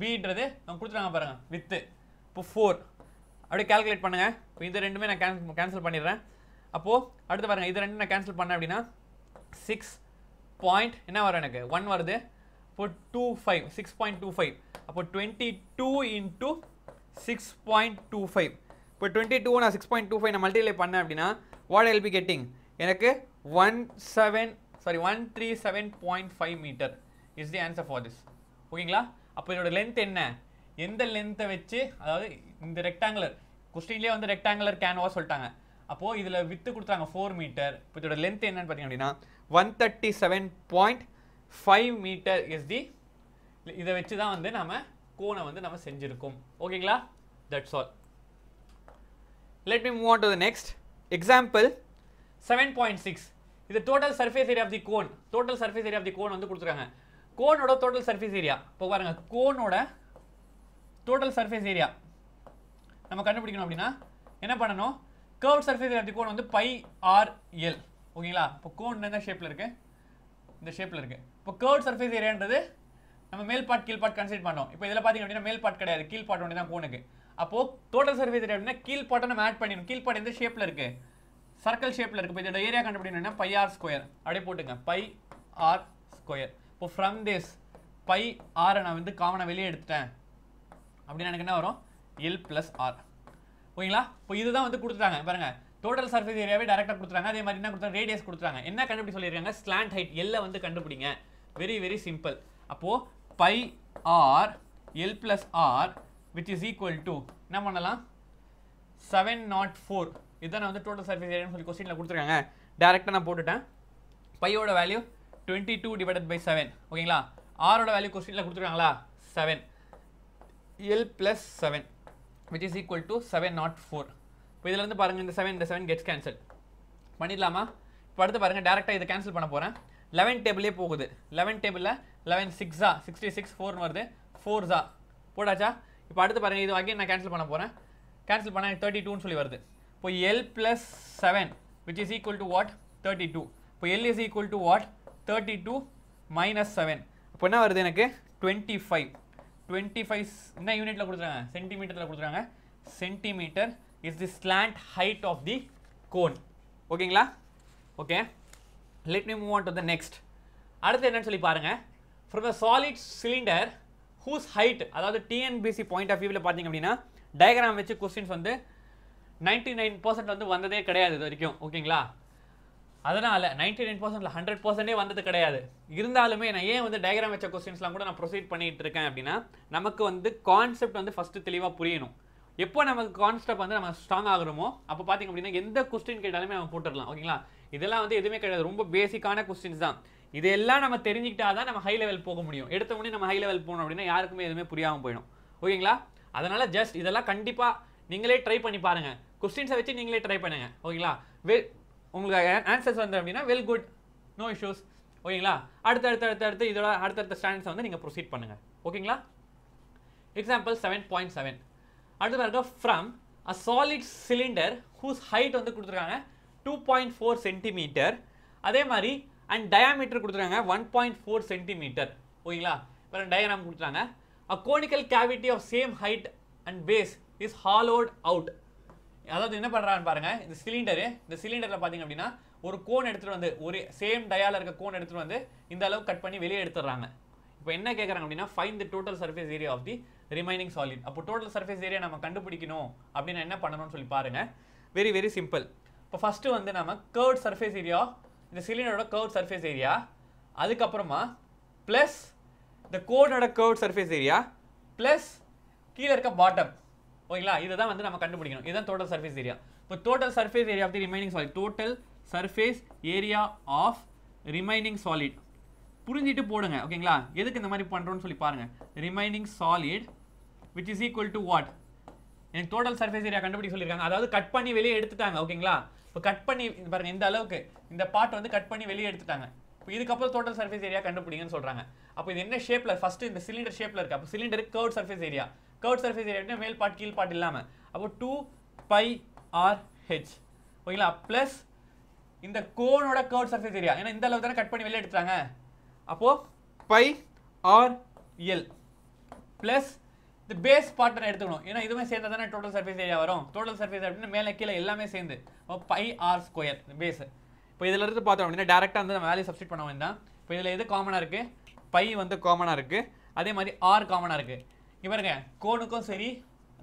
பின்றது நான் கொடுத்துருக்காங்க பாருங்கள் வித்து இப்போ ஃபோர் அப்படியே கேல்குலேட் பண்ணுங்கள் இப்போ இது ரெண்டுமே நான் கேன் கேன்சல் பண்ணிடுறேன் அப்போது அடுத்து பாருங்கள் இது ரெண்டும் நான் கேன்சல் பண்ணேன் அப்படின்னா சிக்ஸ் பாயிண்ட் என்ன வரும் எனக்கு ஒன் வருது இப்போ two five six point two five அப்போ twenty two into six point two five இப்போ டுவெண்ட்டி டூ நான் சிக்ஸ் பாயிண்ட் டூ ஃபைவ் நான் மல்டிப்ளை பண்ணேன் அப்படின்னா வாட் எல் பி கெட்டிங் எனக்கு one seven sorry one three seven point five metre is the answer for this ஓகேங்களா அப்போ இதோட length என்ன எந்த லென்த்தை வச்சு அதாவது இந்த ரெக்டாங்குலர் கொஸ்டின்லேயே வந்து ரெக்டாங்குலர் கேன்வா சொல்லிட்டாங்க அப்போது இதில் வித்து கொடுத்தாங்க ஃபோர் மீட்டர் இப்போ இதோட லென்த் என்னன்னு பார்த்தீங்க அப்படின்னா one thirty seven point five metre is the இதை வச்சு தான் வந்து நம்ம கோனை வந்து நம்ம செஞ்சுருக்கோம் ஓகேங்களா that's all Let me move on to the next. Example 7.6. இது total surface area of the cone total surface area of the cone வந்து கொடுத்துருக்காங்க கோனோட டோட்டல் சர்ஃபேஸ் ஏரியா இப்போ பாருங்க கோனோட டோட்டல் சர்ஃபேஸ் ஏரியா நம்ம கண்டுபிடிக்கணும் அப்படின்னா என்ன பண்ணணும் curve surface area of the cone வந்து பை ஆர் எல் ஓகேங்களா இப்போ கோன் எந்த ஷேப்பில் இருக்குது இந்த ஷேப்பில் இருக்குது இப்போ கேர்வ் சர்ஃபேஸ் ஏரியான்றது நம்ம மேல் பார்ட் கீழ் பார்ட் கன்சிடர் பண்ணோம் இப்போ இதில் பார்த்தீங்க அப்படின்னா மேல் பார்ட் கிடையாது கீழ் பார்ட் ஒன்று தான் கோனுக்கு அப்போது டோட்டல் சர்ஃபேஸ் ஏரியா கீழ் கீழ்பாட்டை நம்ம ஆட் பண்ணிடணும் கீழ்பாட்டை எந்த ஷேப்பில் இருக்குது சர்க்கிள் ஷேப்பில் இருக்குது இப்போ இதோட ஏரியா கண்டுபிடிக்கணும்னா பை ஆர் ஸ்கொயர் அப்படியே போட்டுங்க பை ஆர் ஸ்கொயர் இப்போ ஃப்ரம் திஸ் பை ஆரை நான் வந்து காமனாக வெளியே எடுத்துட்டேன் அப்படின்னு எனக்கு என்ன வரும் எல் ப்ளஸ் ஆர் ஓகேங்களா இப்போ இதுதான் வந்து கொடுத்துட்டாங்க பாருங்க டோட்டல் சர்ஃபேஸ் ஏரியாவே டேரக்டாக கொடுத்துறாங்க அதே மாதிரி என்ன கொடுத்தாங்க ரேடியஸ் கொடுத்துறாங்க என்ன கண்டுபிடி சொல்லியிருக்காங்க ஸ்லாண்ட் ஹைட் எல்லை வந்து கண்டுபிடிங்க வெரி வெரி சிம்பிள் அப்போது pi R L plus R which is equal to என்ன பண்ணலாம் செவன் நாட் ஃபோர் இதான் வந்து டோட்டல் சர்ஃபேஸ் ஏரியான்னு சொல்லி கொஸ்டினில் கொடுத்துருக்காங்க டேரெக்டாக நான் போட்டுட்டேன் பையோட value twenty two divided by seven ஓகேங்களா ஆரோட வேல்யூ கொஸ்டினில் கொடுத்துருக்காங்களா seven L plus seven which is equal to seven nought four இப்போ இதில் பாருங்கள் இந்த செவன் இந்த செவன் கெட்ஸ் கேன்சல் பண்ணிடலாமா இப்போ அடுத்து பாருங்கள் டேரெக்டாக இதை கேன்சல் பண்ண போகிறேன் லெவன் டேபிளே போகுது லெவன் டேபிளில் லெவன் சிக்ஸா சிக்ஸ்டி சிக்ஸ் ஃபோர்னு வருது ஃபோர்ஸா போடாச்சா இப்போ அடுத்து பாருங்கள் இது அகைன் நான் கேன்சல் பண்ண போகிறேன் கேன்சல் பண்ணால் எனக்கு தேர்ட்டி டூன்னு சொல்லி வருது இப்போ L plus seven which is equal to what thirty two இப்போ L is equal to what thirty two minus seven இப்போ என்ன வருது எனக்கு டுவெண்ட்டி ஃபைவ் டுவெண்ட்டி ஃபைவ் என்ன யூனிட்டில் கொடுத்துருக்காங்க சென்டிமீட்டரில் கொடுத்துருக்காங்க centimetre is the slant height of the cone ஓகேங்களா okay let me move on to the next அடுத்து என்னன்னு சொல்லி பாருங்கள் from the solid cylinder whose height அதாவது டிஎன்பிசி பாயிண்ட் ஆஃப் வியூவில் பார்த்தீங்க அப்படின்னா டயக்ராம் வச்சு கொஸ்டின்ஸ் வந்து நைன்ட்டி நைன் பர்சன்ட் வந்து வந்ததே கிடையாது இது வரைக்கும் ஓகேங்களா அதனால் நைன்ட்டி நைன் பர்சன்ட்டில் ஹண்ட்ரட் பர்சன்டே வந்தது கிடையாது இருந்தாலுமே நான் ஏன் வந்து டயக்ராம் வச்ச கொஸ்டின்ஸ்லாம் கூட நான் ப்ரொசீட் பண்ணிகிட்டு இருக்கேன் அப்படின்னா நமக்கு வந்து கான்செப்ட் வந்து ஃபஸ்ட்டு தெளிவாக புரியணும் எப்போ நமக்கு கான்செப்ட் வந்து நம்ம ஸ்ட்ராங் ஆகிறோமோ அப்போ பார்த்திங்க அப்படின்னா எந்த கொஸ்டின் கேட்டாலுமே நம்ம போட்டுடலாம் ஓகேங்களா இதெல்லாம் வந்து எதுவுமே கிடையாது ரொம்ப பேசிக்கான கொஸ்டின்ஸ் தான் இதெல்லாம் நம்ம தெரிஞ்சுக்கிட்டா தான் நம்ம ஹை லெவல் போக முடியும் எடுத்த உடனே நம்ம ஹை லெவல் போகணும் அப்படின்னா யாருக்குமே எதுவுமே புரியாமல் போயிடும் ஓகேங்களா அதனால் ஜஸ்ட் இதெல்லாம் கண்டிப்பாக நீங்களே ட்ரை பண்ணி பாருங்கள் கொஸ்டின்ஸை வச்சு நீங்களே ட்ரை பண்ணுங்கள் ஓகேங்களா வெ உங்களுக்கு ஆன்சர்ஸ் வந்து அப்படின்னா வெல் குட் நோ இஷ்யூஸ் ஓகேங்களா அடுத்த அடுத்த அடுத்த அடுத்து இதோட அடுத்தடுத்த ஸ்டாண்டர்ட்ஸை வந்து நீங்கள் ப்ரொசீட் பண்ணுங்கள் ஓகேங்களா எக்ஸாம்பிள் செவன் பாயிண்ட் செவன் அடுத்த பாருங்க from a solid cylinder whose height வந்து கொடுத்துருக்காங்க டூ பாயிண்ட் ஃபோர் சென்டிமீட்டர் அதே மாதிரி அண்ட் டயாமீட்டர் கொடுத்துருக்காங்க ஒன் பாயிண்ட் ஃபோர் சென்டிமீட்டர் ஓகேங்களா இப்போ டயக்ராம் கொடுத்துருக்காங்க a conical cavity of same height and base is hollowed out அதாவது என்ன பண்ணுறான்னு பாருங்கள் இந்த சிலிண்டரு இந்த சிலிண்டரில் பார்த்தீங்க அப்படின்னா ஒரு கோன் எடுத்துகிட்டு வந்து ஒரு சேம் டயாவில் இருக்க கோன் எடுத்துகிட்டு வந்து இந்த அளவு கட் பண்ணி வெளியே எடுத்துடுறாங்க இப்போ என்ன கேட்குறாங்க அப்படின்னா find the total surface area of the remaining solid அப்போ டோட்டல் சர்ஃபேஸ் ஏரியா நம்ம கண்டுபிடிக்கணும் அப்படின்னு என்ன பண்ணணும்னு சொல்லி பாருங்கள் வெரி வெரி சிம்பிள் இப்போ ஃபஸ்ட்டு வந்து நம்ம கேர்ட் சர்ஃபேஸ் ஏரியா இந்த சிலிண்டரோட கர்வ் சர்ஃபேஸ் ஏரியா அதுக்கப்புறமா ப்ளஸ் இந்த கோடோட கர்வ் சர்ஃபேஸ் ஏரியா ப்ளஸ் கீழே இருக்க பாட்டம் ஓகேங்களா இதை தான் வந்து நம்ம கண்டுபிடிக்கணும் இதுதான் டோட்டல் சர்ஃபேஸ் ஏரியா இப்போ total surface area of the remaining solid total surface area of remaining solid புரிஞ்சிட்டு போடுங்க ஓகேங்களா எதுக்கு இந்த மாதிரி பண்ணுறோன்னு சொல்லி பாருங்கள் remaining solid which is equal to what எனக்கு டோட்டல் சர்ஃபேஸ் ஏரியா கண்டுபிடிக்க சொல்லியிருக்காங்க அதாவது கட் பண்ணி வெளியே எடுத்துட்டாங்க ஓகேங்களா இப்போ கட் பண்ணி பாருங்க இந்த அளவுக்கு இந்த பார்ட் வந்து கட் பண்ணி வெளியே எடுத்துட்டாங்க இப்போ இதுக்கப்புறம் டோட்டல் சர்ஃபேஸ் ஏரியா கண்டுபிடிங்கன்னு சொல்கிறாங்க அப்போ இது என்ன ஷேப்பில் ஃபஸ்ட்டு இந்த சிலிண்டர் ஷேப்பில் இருக்குது அப்போ cylinder curved surface area curved surface area மேல் பார்ட் கீழ் பார்ட் இல்லாமல் அப்போ டூ பை ஆர் ஹெச் ஓகேங்களா ப்ளஸ் இந்த கோனோட கேர்ட் சர்ஃபேஸ் ஏரியா ஏன்னா இந்த அளவு தானே கட் பண்ணி வெளியே எடுத்துட்டாங்க அப்போது பை ஆர் எல் ப்ளஸ் இந்த பேஸ் பார்ட்டர் எடுத்துக்கணும் ஏன்னா இதுவுமே சேர்ந்தா தானே டோட்டல் சர்ஃபேஸ் ஏரியா வரும் டோட்டல் சர்ஃபேஸ் அப்படின்னு மேலே கீழே எல்லாமே சேர்ந்து பை ஆர் ஸ்கொயர் பேஸ் இப்போ இதில் இருந்து பார்த்தோம் அப்படின்னா டேரெக்டாக வந்து நம்ம வேல்யூ சப்ஸ்டிட் பண்ண வேண்டாம் இப்போ இதில் எது காமனாக இருக்குது பை வந்து காமனாக இருக்குது அதே மாதிரி ஆர் காமனாக இருக்குது இவருங்க பாருங்க கோனுக்கும் சரி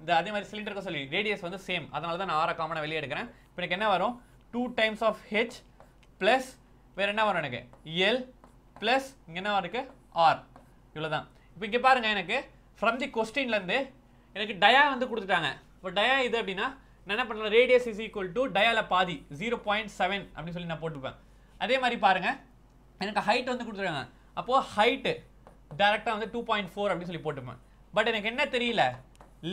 இந்த அதே மாதிரி சிலிண்டருக்கும் சரி ரேடியஸ் வந்து சேம் அதனால தான் நான் ஆரை காமனாக வெளியே எடுக்கிறேன் இப்போ எனக்கு என்ன வரும் two times of H plus வேறு என்ன வரும் எனக்கு எல் ப்ளஸ் இங்கே என்ன இருக்குது ஆர் இவ்வளோ தான் இப்போ இங்கே பாருங்கள் எனக்கு ஃப்ரம் தி கொஸ்டின்லேருந்து எனக்கு டயா வந்து கொடுத்துட்டாங்க இப்போ டயா இது அப்படின்னா நான் என்ன பண்ணுறேன் ரேடியஸ் இஸ் ஈக்குவல் டு டயால பாதி ஜீரோ பாயிண்ட் செவன் அப்படின்னு சொல்லி நான் போட்டுப்பேன் அதே மாதிரி பாருங்கள் எனக்கு ஹைட் வந்து கொடுத்துருக்காங்க அப்போது ஹைட்டு டேரெக்டாக வந்து டூ பாயிண்ட் ஃபோர் அப்படின்னு சொல்லி போட்டுப்பேன் பட் எனக்கு என்ன தெரியல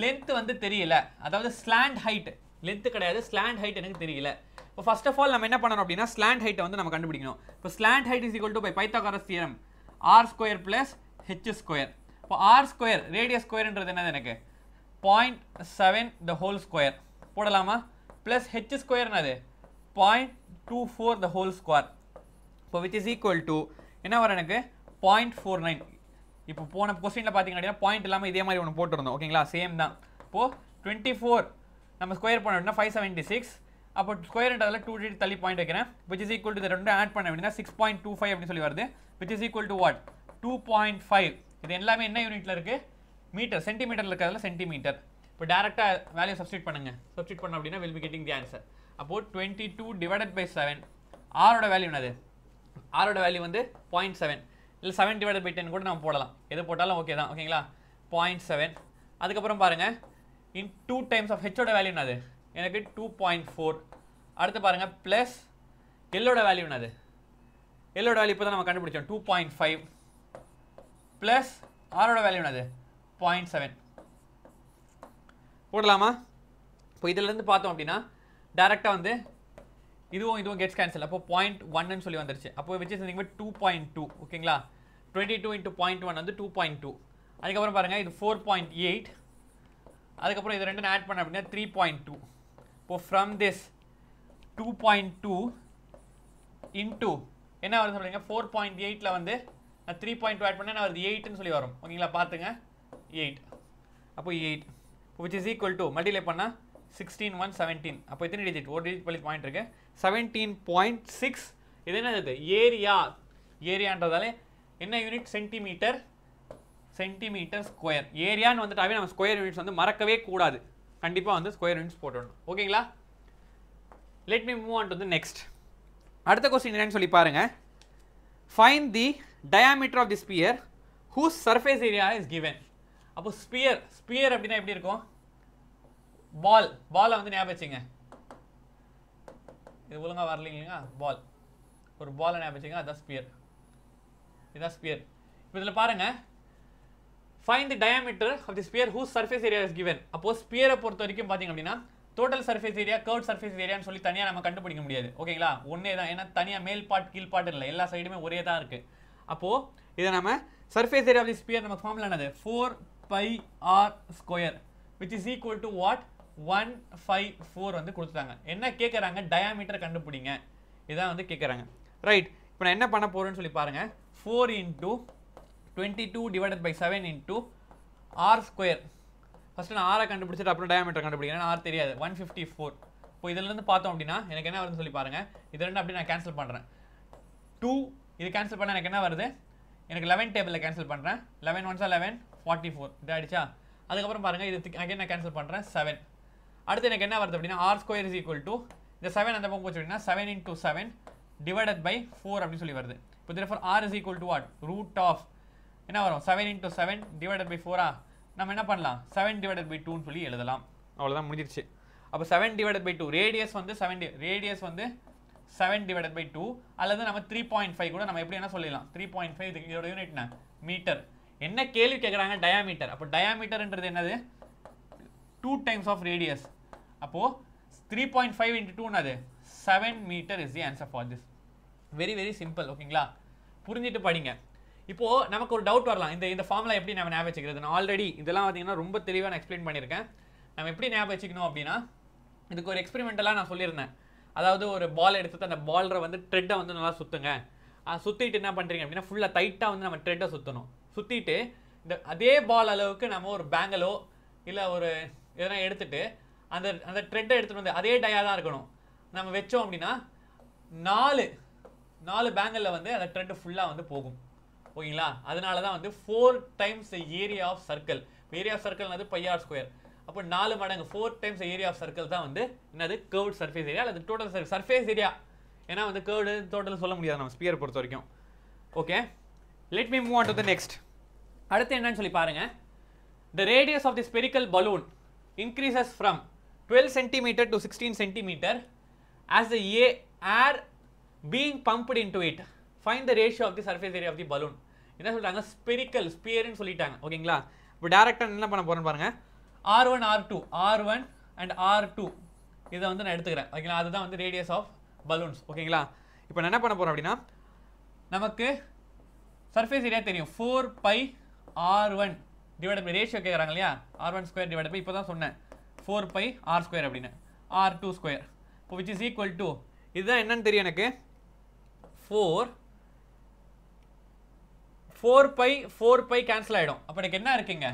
லென்த்து வந்து தெரியல அதாவது ஸ்லாண்ட் ஹைட் லென்த்து கிடையாது ஸ்லாண்ட் ஹைட் எனக்கு தெரியல இப்போ ஃபஸ்ட் ஆஃப் ஆல் நம்ம என்ன பண்ணணும் அப்படின்னா ஸ்லாண்ட் ஹைட்டை வந்து நம்ம கண்டுபிடிக்கணும் இப்போ slant height is equal to by Pythagoras theorem R square plus H square இப்போ ஆர் ஸ்கொயர் ரேடியஸ் ஸ்கொயர்ன்றது என்னது எனக்கு point seven the whole square போடலாமா ப்ளஸ் ஹெச் ஸ்கொயர் என்னது point two four the whole square இப்போ விச் இஸ் ஈக்குவல் டு என்ன வர எனக்கு பாயிண்ட் ஃபோர் நைன் இப்போ போன கொஸ்டினில் பார்த்தீங்க அப்படின்னா பாயிண்ட் இல்லாமல் இதே மாதிரி ஒன்று போட்டிருந்தோம் ஓகேங்களா சேம் தான் இப்போது டுவெண்ட்டி ஃபோர் நம்ம ஸ்கொயர் பண்ண அப்படின்னா ஃபைவ் செவன்ட்டி சிக்ஸ் அப்போ ஸ்கொயர்ன்றதில் டூ டி தள்ளி பாயிண்ட் வைக்கிறேன் விச் இஸ் ஈக்குவல் டு ரெண்டு ஆட் பண்ண அப்படின்னா சிக்ஸ் பாயிண்ட் டூ ஃபைவ் அப்படின்னு சொல்லி வருது which is equal to what two point five இது எல்லாமே என்ன யூனிட்டில் இருக்குது மீட்டர் சென்டிமீட்டரில் இருக்கிறதுல சென்டிமீட்டர் இப்போ டேரெக்டாக வேல்யூ சப்ஸ்டியூட் பண்ணுங்கள் சப்ஸ்டியூட் பண்ண அப்படின்னா will be getting the answer அப்போது twenty two divided by seven ஆரோட வேல்யூ என்னது ஆரோட வேல்யூ வந்து பாயிண்ட் செவன் இல்லை செவன் டிவைடட் பை டென் கூட நம்ம போடலாம் எது போட்டாலும் ஓகே தான் ஓகேங்களா பாயிண்ட் செவன் அதுக்கப்புறம் பாருங்கள் இன் டூ டைம்ஸ் ஆஃப் ஹெச்சோட வேல்யூ என்னது எனக்கு டூ பாயிண்ட் ஃபோர் அடுத்து பாருங்கள் ப்ளஸ் எல்லோட வேல்யூ என்னது எல்லோட வேல்யூ இப்போ தான் நம்ம கண்டுபிடிச்சோம் டூ பாயிண்ட் ஃபைவ் ப்ளஸ் ஆரோட வேல்யூ என்னது பாயிண்ட் செவன் போடலாமா இப்போ இதிலேருந்து பார்த்தோம் அப்படின்னா டேரெக்டாக வந்து இதுவும் இதுவும் கெட்ஸ் கேன்சல் அப்போ பாயிண்ட் ஒன்னு சொல்லி வந்துருச்சு அப்போ வச்சு இருந்தீங்க டூ பாயிண்ட் டூ ஓகேங்களா twenty two into point one வந்து டூ பாயிண்ட் டூ அதுக்கப்புறம் பாருங்கள் இது ஃபோர் பாயிண்ட் எயிட் அதுக்கப்புறம் இது ரெண்டும் ஆட் பண்ண அப்படின்னா த்ரீ பாயிண்ட் டூ இப்போது from this two point two into என்ன வருது சொல்கிறீங்க ஃபோர் பாயிண்ட் எயிட்டில் வந்து நான் த்ரீ பாயிண்ட் டூ ஆட் பண்ணால் நான் வருது எயிட்னு சொல்லி வரும் ஓகேங்களா பார்த்துங்க எயிட் அப்போ eight which is equal to multiply பண்ணால் சிக்ஸ்டீன் ஒன் செவன்டீன் அப்போ எத்தனை டிஜிட் ஒரு டிஜிட் பள்ளி பாயிண்ட் இருக்குது செவன்டீன் பாயிண்ட் சிக்ஸ் இது என்னது ஏரியா ஏரியான்றதாலே என்ன யூனிட் சென்டிமீட்டர் சென்டிமீட்டர் ஸ்கொயர் ஏரியான்னு வந்துட்டாவே நம்ம ஸ்கொயர் யூனிட்ஸ் வந்து மறக்கவே கூடாது கண்டிப்பாக வந்து ஸ்கொயர் யூனிட்ஸ் போட்டுடணும் ஓகேங்களா let me move on to next அடுத்த கொஸ்டின் என்னன்னு சொல்லி பாருங்கள் find the diameter of the sphere whose surface area is given அப்போ ஸ்பியர் ஸ்பியர் அப்படின்னா எப்படி இருக்கும் பால் பாலை வந்து ஞாபகம் வச்சுங்க இது ஒழுங்கா வரலீங்களா பால் ஒரு பாலை ஞாபகம் வச்சுங்க அதான் sphere இதான் ஸ்பியர் இப்போ இதில் பாருங்க find the diameter of the sphere whose surface area is given அப்போ ஸ்பியரை பொறுத்த வரைக்கும் பார்த்தீங்க அப்படின்னா total surface area curve surface ஏரியான்னு சொல்லி தனியாக நம்ம கண்டுபிடிக்க முடியாது ஓகேங்களா ஒன்றே தான் ஏன்னா தனியாக மேல் பாட் கீழ் பாட் இல்லை எல்லா சைடுமே ஒரே தான் இருக்குது அப்போது இதை நம்ம surface area of the sphere நம்ம ஃபார்மில் என்னது four pi R square which is equal to what one five four வந்து கொடுத்துட்டாங்க என்ன கேட்குறாங்க டயாமீட்டர் கண்டுபிடிங்க இதான் வந்து கேட்குறாங்க ரைட் இப்போ நான் என்ன பண்ண போகிறேன்னு சொல்லி பாருங்கள் four into twenty two divided by seven into R square first நான் ஆரை கண்டுபிடிச்சிட்டு அப்புறம் டயாமீட்டர் கண்டுபிடிக்கிறேன் ஆர் தெரியாது ஒன் ஃபிஃப்டி ஃபோர் இப்போ இதிலேருந்து பார்த்தோம் அப்படின்னா எனக்கு என்ன வருதுன்னு சொல்லி பாருங்கள் இது ரெண்டு அப்படி நான் கேன்சல் பண்ணுறேன் டூ இது கேன்சல் பண்ணால் எனக்கு என்ன வருது எனக்கு லெவன் டேபிளில் கேன்சல் பண்ணுறேன் லெவன் ஒன்ஸா லெவன் ஃபார்ட்டி ஃபோர் இது ஆகிடுச்சா அதுக்கப்புறம் பாருங்கள் இது அகைன் நான் கேன்சல் பண்ணுறேன் செவன் அடுத்து எனக்கு என்ன வருது அப்படின்னா R square is equal to இந்த செவன் அந்த பக்கம் போச்சு அப்படின்னா seven into seven divided by four அப்படின்னு சொல்லி வருது இப்போ திருப்பி R is equal to what root of என்ன வரும் seven into seven divided by ஃபோரா நம்ம என்ன பண்ணலாம் செவன் டிவைடட் பை டூன்னு சொல்லி எழுதலாம் அவ்வளோதான் முடிஞ்சிருச்சு அப்போ seven divided by two radius வந்து செவன் ரேடியஸ் வந்து செவன் டிவைடட் பை டூ அல்லது நம்ம த்ரீ பாயிண்ட் ஃபைவ் கூட நம்ம எப்படி என்ன சொல்லிடலாம் த்ரீ பாயிண்ட் ஃபைவ் இது இதோட யூனிட்னா மீட்டர் என்ன கேள்வி கேட்குறாங்க டயாமீட்டர் அப்போ டயாமீட்டர்ன்றது என்னது டூ டைம்ஸ் ஆஃப் ரேடியஸ் அப்போது த்ரீ பாயிண்ட் ஃபைவ் இன்ட்டு அது seven meter is the answer for this very very simple ஓகேங்களா புரிஞ்சுட்டு படிங்க இப்போது நமக்கு ஒரு டவுட் வரலாம் இந்த இந்த ஃபார்மில் எப்படி நம்ம ஞாபகம் வச்சுக்கிறது நான் ஆல்ரெடி இதெல்லாம் பார்த்தீங்கன்னா ரொம்ப தெளிவாக நான் எக்ஸ்பிளைன் பண்ணியிருக்கேன் நம்ம எப்படி ஞாபகம் வச்சுக்கணும் அப்படின்னா இதுக்கு ஒரு எக்ஸ்பெரிமெண்டலாக நான் சொல்லியிருந்தேன் அதாவது ஒரு பால் எடுத்து அந்த பாலரை வந்து ட்ரெட்டை வந்து நல்லா சுற்றுங்க சுற்றிட்டு என்ன பண்ணுறீங்க அப்படின்னா ஃபுல்லாக டைட்டாக வந்து நம்ம ட்ரெட்டை சுற்றணும் சுற்றிட்டு இந்த அதே பால் அளவுக்கு நம்ம ஒரு பேங்கலோ இல்லை ஒரு எதனா எடுத்துகிட்டு அந்த அந்த ட்ரெட்டை எடுத்துகிட்டு வந்து அதே டயாக தான் இருக்கணும் நம்ம வச்சோம் அப்படின்னா நாலு நாலு பேங்கலில் வந்து அந்த ட்ரெட்டு ஃபுல்லாக வந்து போகும் ஓகேங்களா அதனால தான் வந்து four times area of circle area of சர்க்கிள்னது பையார் ஸ்கொயர் அப்போ நாலு மடங்கு four times area of circle தான் வந்து என்னது கேர்வ்ட் சர்ஃபேஸ் ஏரியா அல்லது டோட்டல் சர்ஃபேஸ் ஏரியா ஏன்னா வந்து கேர்டு டோட்டல் சொல்ல முடியாது நம்ம ஸ்பியர் பொறுத்த வரைக்கும் okay let me move on to the next அடுத்து என்னன்னு சொல்லி பாருங்கள் the radius of the spherical balloon increases from twelve centimetre to sixteen centimetre as the a air being pumped into it find the ratio of the surface area of the balloon என்ன சொல்கிறாங்க spherical ஸ்பியர்னு சொல்லிட்டாங்க ஓகேங்களா இப்போ டேரக்டாக என்ன பண்ண போகிறேன்னு பாருங்கள் R one R two R one and R two இதை வந்து நான் எடுத்துக்கிறேன் ஓகேங்களா அதுதான் வந்து ரேடியஸ் ஆஃப் பலூன்ஸ் ஓகேங்களா இப்போ நான் என்ன பண்ண போகிறேன் அப்படின்னா நமக்கு சர்ஃபேஸ் ஏரியா தெரியும் four pi R one divide by ratio கேட்குறாங்க இல்லையா R one square divide by இப்போ தான் சொன்னேன் ஃபோர் பை ஆர் ஸ்கொயர் அப்படின்னு ஆர் டூ ஸ்கொயர் இப்போ விச் இஸ் ஈக்குவல் டூ இதுதான் என்னன்னு தெரியும் எனக்கு four four pi four pi cancel ஆகிடும் அப்போ எனக்கு என்ன இருக்குங்க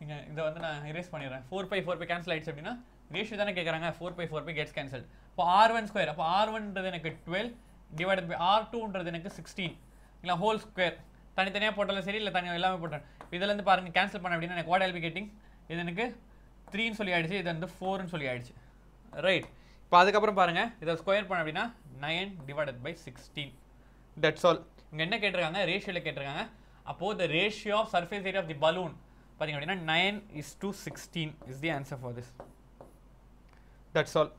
நீங்கள் இதை வந்து நான் இரேஸ் பண்ணிடுறேன் four pi four pi cancel ஆயிடுச்சு அப்படின்னா ரேஷியோ தானே கேட்குறாங்க four pi four pi gets cancel இப்போ ஆர் ஒன் ஸ்கொயர் அப்போ ஆர் ஒன்றது எனக்கு டுவெல் டிவைடட் பை ஆர் டூன்றது எனக்கு சிக்ஸ்டீன் இல்லை ஹோல் ஸ்கொயர் தனித்தனியாக போட்டாலும் சரி இல்லை தனியாக எல்லாமே போட்டேன் இதுலேருந்து பாருங்கள் கேன்சல் பண்ண அப்படின்னா எனக்கு வாட் எல்பி கெட்டிங் இது எனக்கு த்ரீன்னு சொல்லி ஆயிடுச்சு இது வந்து ஃபோர்னு சொல்லி ஆயிடுச்சு ரைட் இப்போ அதுக்கப்புறம் பாருங்கள் இதை ஸ்கொயர் பண்ண அப்படின்னா nine divided by sixteen that's all இங்கே என்ன கேட்டிருக்காங்க ரேஷியோவில் கேட்டிருக்காங்க அப்போது the ratio of surface area of the balloon பார்த்திங்க அப்படின்னா nine is two sixteen is the answer for this that's all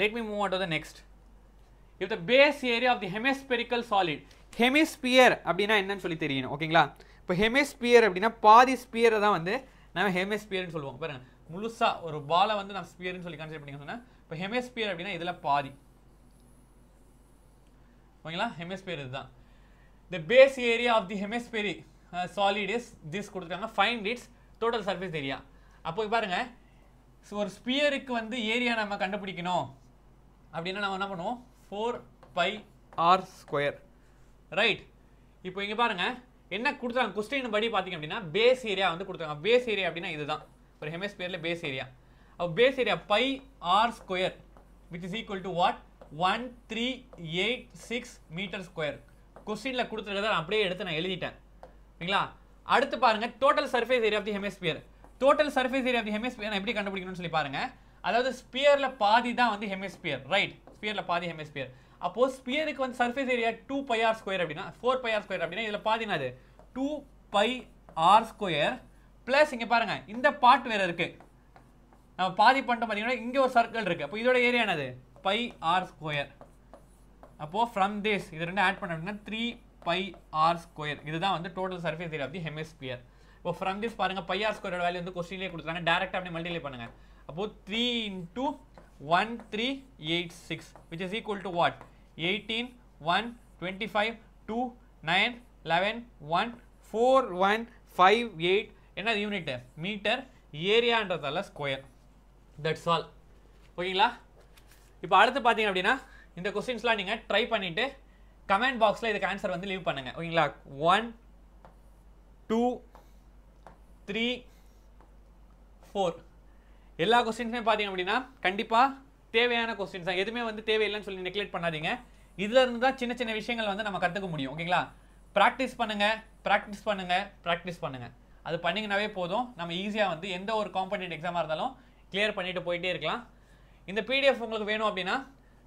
let me move on to the next if the base area of the hemispherical solid hemisphere அப்படின்னா என்னன்னு சொல்லி தெரியணும் ஓகேங்களா இப்போ hemisphere அப்படின்னா பாதி ஸ்பியரை தான் வந்து நம்ம ஹெமிஸ்பியர்னு சொல்லுவோம் பாருங்க முழுசா ஒரு பாலை வந்து நம்ம ஸ்பியர்னு சொல்லி கன்சிடர் பண்ணி சொன்னால் இப்போ ஹெமிஸ்பியர் அப்படின்னா இதில் பாதி ஓகேங்களா ஹெமிஸ்பியர் இதுதான் the base area of the hemispherical solid is this கொடுத்துருக்காங்க find its total surface area அப்போ பாருங்கள் ஸோ ஒரு ஸ்பியருக்கு வந்து ஏரியா நம்ம கண்டுபிடிக்கணும் அப்படின்னா நம்ம என்ன பண்ணுவோம் four pi R square right இப்போ இங்கே பாருங்கள் என்ன கொடுத்துருக்காங்க கொஸ்டின் படி பார்த்திங்க அப்படின்னா பேஸ் ஏரியா வந்து கொடுத்துருக்காங்க பேஸ் ஏரியா அப்படின்னா இதுதான் ஒரு ஹெமஸ்பியரில் பேஸ் ஏரியா அப்போ base area pi R square which is equal to what one three eight six meter square கொஸ்டினில் கொடுத்துருக்கதை நான் அப்படியே எடுத்து நான் எழுதிட்டேன் ஓகேங்களா அடுத்து பாருங்கள் total surface area of the hemisphere total surface area of the hemisphere எப்படி கண்டுபிடிக்கணும்னு சொல்லி பாருங்கள் அதாவது ஸ்பியரில் பாதி தான் வந்து ஹெமிஸ்பியர் ரைட் ஸ்பியரில் பாதி ஹெமிஸ்பியர் அப்போது ஸ்பியருக்கு வந்து surface area two pi R square அப்படின்னா ஃபோர் பை ஆர் ஸ்கொயர் அப்படின்னா இதில் பாதினா அது two pi R square plus இங்கே பாருங்கள் இந்த பார்ட் வேறு இருக்குது நம்ம பாதி பண்ணிட்டோம் பார்த்தீங்கன்னா இங்கே ஒரு சர்க்கிள் இருக்குது அப்போ இதோட ஏரியானது பை ஆர் ஸ்கொயர் அப்போது ஃப்ரம் திஸ் இது ரெண்டு ஆட் பண்ண அப்படின்னா த்ரீ பை ஆர் ஸ்கொயர் இதுதான் வந்து total surface area of the hemisphere இப்போ ஃப்ரம் திஸ் பாருங்கள் பை ஆர் ஸ்கொயரோட வேல்யூ வந்து கொஸ்டின்லேயே கொடுத்துருக்காங்க டேரெக்டாக அப்படி மல்டிப்ளை பண்ணுங்கள் அப்போது three into one three eight six which is equal to what eighteen one twenty five two nine eleven one four one five eight என்ன யூனிட்டு மீட்டர் ஏரியான்றதால ஸ்கொயர் தட்ஸ் ஆல் ஓகேங்களா இப்போ அடுத்து பார்த்தீங்க அப்படின்னா இந்த கொஸ்டின்ஸ்லாம் நீங்கள் ட்ரை பண்ணிவிட்டு கமெண்ட் பாக்ஸில் இதுக்கு ஆன்சர் வந்து லீவ் பண்ணுங்கள் ஓகேங்களா ஒன் டூ த்ரீ ஃபோர் எல்லா கொஸ்டின்ஸுமே பார்த்தீங்க அப்படின்னா கண்டிப்பாக தேவையான கொஸ்டின்ஸ் தான் எதுவுமே வந்து தேவையில்லைன்னு சொல்லி நெக்லெக்ட் பண்ணாதீங்க இருந்து தான் சின்ன சின்ன விஷயங்கள் வந்து நம்ம கற்றுக்க முடியும் ஓகேங்களா ப்ராக்டிஸ் பண்ணுங்கள் ப்ராக்டிஸ் பண்ணுங்கள் ப்ராக்டிஸ் பண்ணுங்கள் அது பண்ணிங்கனாவே போதும் நம்ம ஈஸியாக வந்து எந்த ஒரு காம்படிட்டிவ் எக்ஸாமாக இருந்தாலும் கிளியர் பண்ணிட்டு போயிட்டே இருக்கலாம் இந்த பிடிஎஃப் உங்களுக்கு வேணும் அப்படின்னா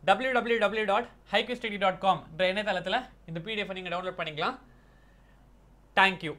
டபிள்யூ டபிள்யூ டபிள்யூ டாட் ஹைக்யூஸ்டடி டாட் காம் இணையதளத்தில் இந்த பிடிஎஃப் நீங்கள் டவுன்லோட் பண்ணிக்கலாம் தேங்க்யூ